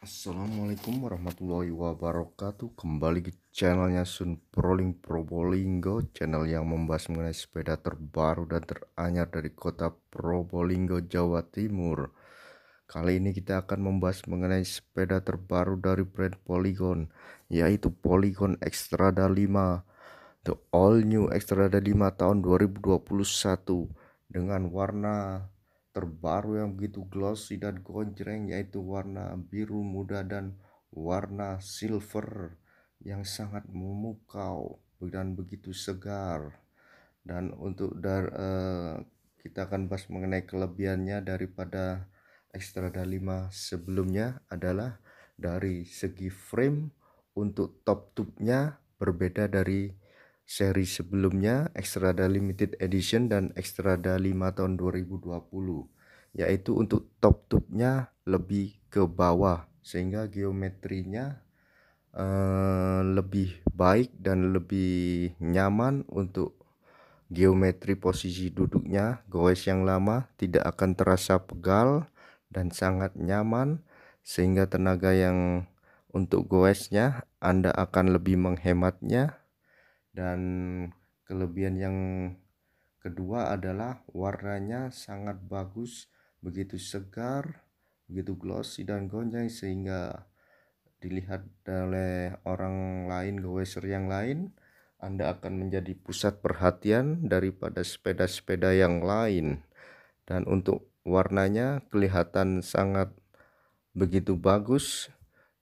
Assalamualaikum warahmatullahi wabarakatuh Kembali ke channelnya Sun Proling Probolinggo Channel yang membahas mengenai sepeda terbaru dan teranyar dari kota Probolinggo, Jawa Timur Kali ini kita akan membahas mengenai sepeda terbaru dari brand Polygon Yaitu Polygon Extrada 5 The All New Extrada 5 tahun 2021 Dengan warna terbaru yang begitu glossy dan gonjreng yaitu warna biru muda dan warna silver yang sangat memukau dan begitu segar dan untuk dar, uh, kita akan bahas mengenai kelebihannya daripada Extrada 5 sebelumnya adalah dari segi frame untuk top tube nya berbeda dari seri sebelumnya Extra Extrada Limited Edition dan Extrada 5 tahun 2020 yaitu untuk top tubnya lebih ke bawah sehingga geometrinya uh, lebih baik dan lebih nyaman untuk geometri posisi duduknya goes yang lama tidak akan terasa pegal dan sangat nyaman sehingga tenaga yang untuk goesnya Anda akan lebih menghematnya dan kelebihan yang kedua adalah warnanya sangat bagus begitu segar begitu glossy dan gonjang sehingga dilihat oleh orang lain goweser yang lain Anda akan menjadi pusat perhatian daripada sepeda-sepeda yang lain dan untuk warnanya kelihatan sangat begitu bagus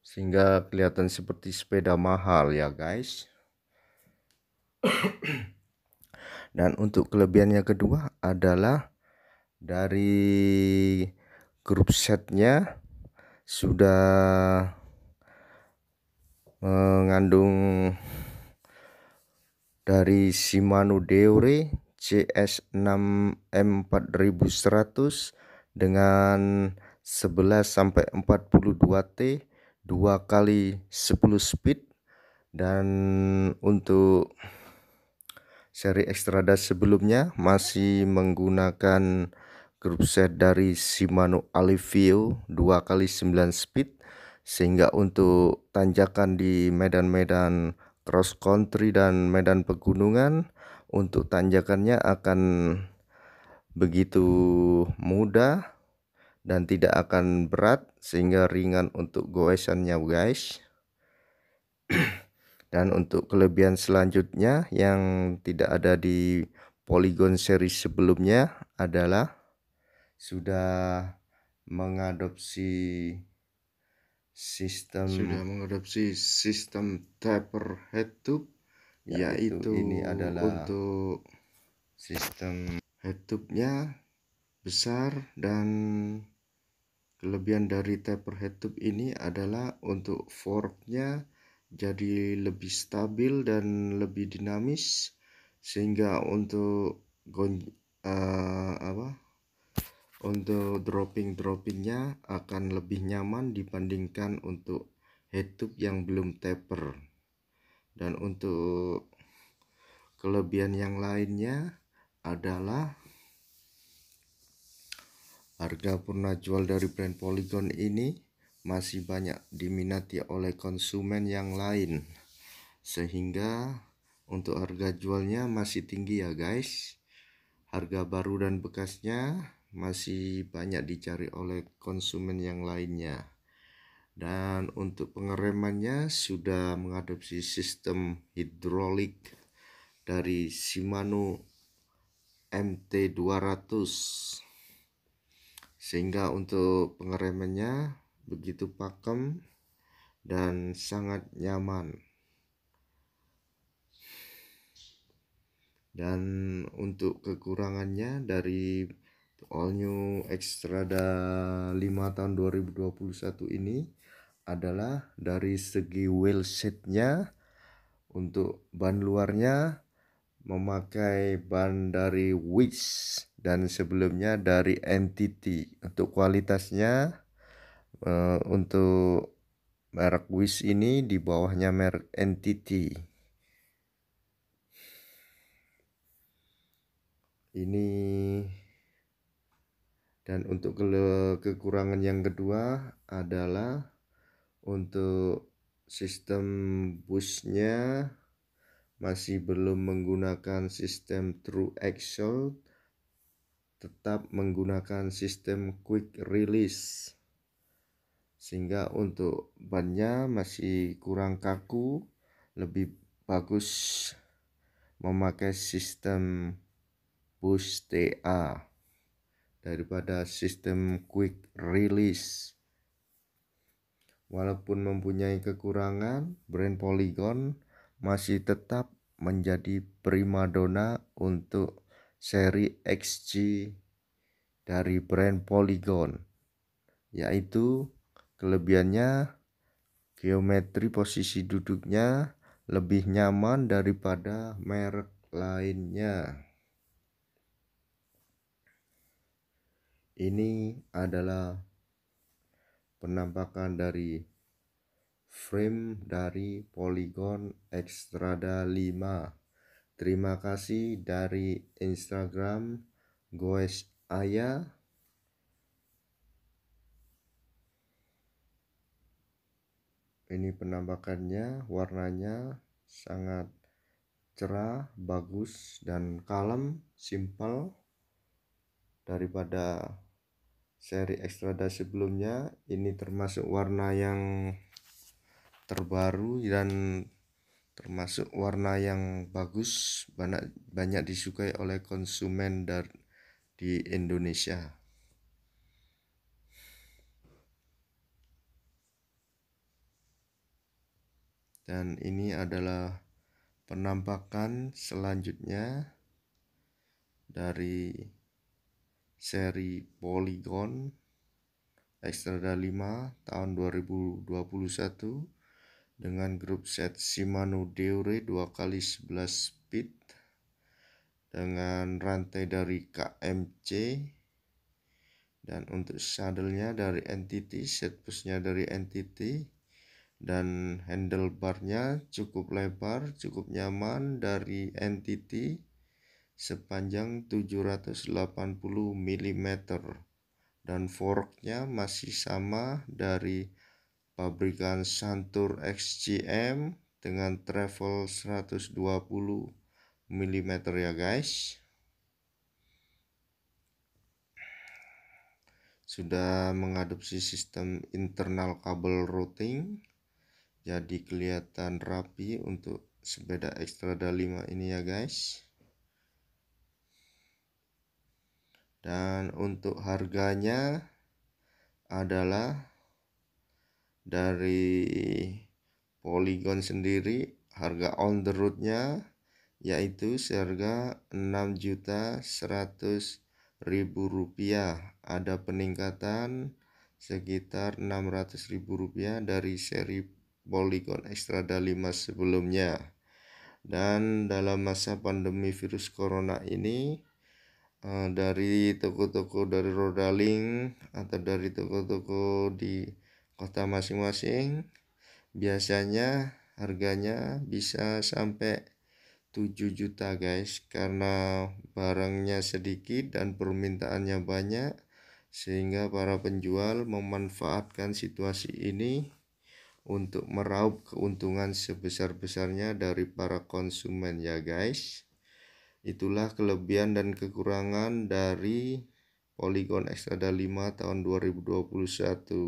sehingga kelihatan seperti sepeda mahal ya guys dan untuk kelebihannya kedua adalah dari grup setnya sudah mengandung dari Shimano Deore CS6M4100 dengan 11 sampai 42T 2 kali 10 speed dan untuk seri Extrada sebelumnya masih menggunakan grup set dari Shimano Alivio 2x9 speed sehingga untuk tanjakan di medan-medan cross country dan medan pegunungan untuk tanjakannya akan begitu mudah dan tidak akan berat sehingga ringan untuk goesannya guys Dan untuk kelebihan selanjutnya yang tidak ada di Polygon seri sebelumnya adalah sudah mengadopsi sistem sudah mengadopsi sistem taper head ya, tube yaitu, ini adalah untuk sistem head tube-nya besar dan kelebihan dari taper head tube ini adalah untuk fork nya jadi lebih stabil dan lebih dinamis sehingga untuk gon uh, apa untuk dropping droppingnya akan lebih nyaman dibandingkan untuk head tube yang belum taper dan untuk kelebihan yang lainnya adalah harga purna jual dari brand Polygon ini masih banyak diminati oleh konsumen yang lain sehingga untuk harga jualnya masih tinggi ya guys harga baru dan bekasnya masih banyak dicari oleh konsumen yang lainnya dan untuk pengeremannya sudah mengadopsi sistem hidrolik dari Shimano MT200 sehingga untuk pengeremannya begitu pakem dan sangat nyaman dan untuk kekurangannya dari all new Extrada 5 tahun 2021 ini adalah dari segi wheelsetnya untuk ban luarnya memakai ban dari wish dan sebelumnya dari NTT untuk kualitasnya uh, untuk merek Wish ini di bawahnya merek Entity. Ini dan untuk ke kekurangan yang kedua adalah untuk sistem busnya masih belum menggunakan sistem True axle tetap menggunakan sistem quick release sehingga untuk bannya masih kurang kaku lebih bagus memakai sistem push TA daripada sistem quick release walaupun mempunyai kekurangan brand Polygon masih tetap menjadi primadona untuk seri XG dari brand Polygon yaitu Kelebihannya geometri posisi duduknya lebih nyaman daripada merek lainnya. Ini adalah penampakan dari frame dari Polygon Extrada 5. Terima kasih dari Instagram Goes ayah ini penampakannya warnanya sangat cerah bagus dan kalem simpel daripada seri ekstra dari sebelumnya ini termasuk warna yang terbaru dan termasuk warna yang bagus banyak banyak disukai oleh konsumen dan di Indonesia dan ini adalah penampakan selanjutnya dari seri Polygon Extrada 5 tahun 2021 dengan grup set Shimano deore 2 x 11 speed dengan rantai dari KMC dan untuk nya dari Entity, set nya dari Entity, dan handlebarnya cukup lebar, cukup nyaman dari NTT sepanjang 780 mm dan forknya masih sama dari pabrikan Santur xgm dengan travel 120 mm ya guys sudah mengadopsi sistem internal kabel routing jadi kelihatan rapi untuk sepeda ekstra 5 ini ya guys dan untuk harganya adalah dari Polygon sendiri harga on the road-nya yaitu seharga juta 6 100 ribu rupiah ada peningkatan sekitar 600 ribu rupiah dari seri poligon ekstra ekstrada 5 sebelumnya. Dan dalam masa pandemi virus corona ini eh, dari toko-toko dari Rodaling atau dari toko-toko di kota masing-masing biasanya harganya bisa sampai 7 juta guys karena barangnya sedikit dan permintaannya banyak sehingga para penjual memanfaatkan situasi ini untuk meraup keuntungan sebesar-besarnya dari para konsumen ya guys. Itulah kelebihan dan kekurangan dari Polygon Xtrada 5 tahun 2021.